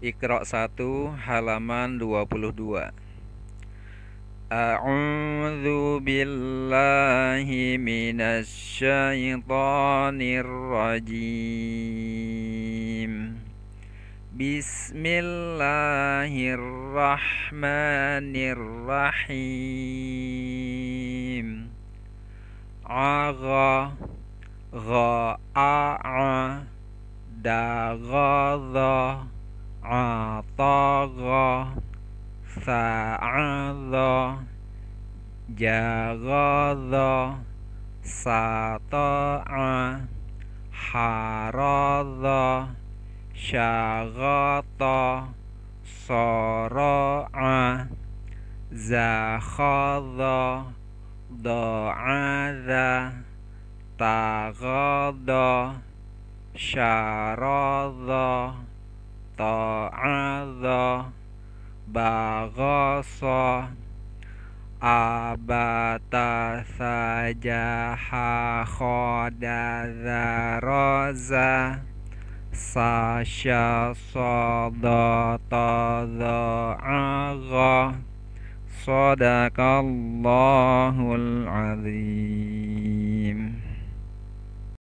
Iqra 1 halaman 22 A'udzu billahi minasy syaithanir rajim Bismillahirrahmanirrahim Agha gha'a da ghadha ataga fa'ala jagala sata'a harala syagata sara'a zakhadha da'adha taghadha syaradha ta'adha baghasa abata sajaha khoda raza sasha sadata dha'agha sadaqallahul azim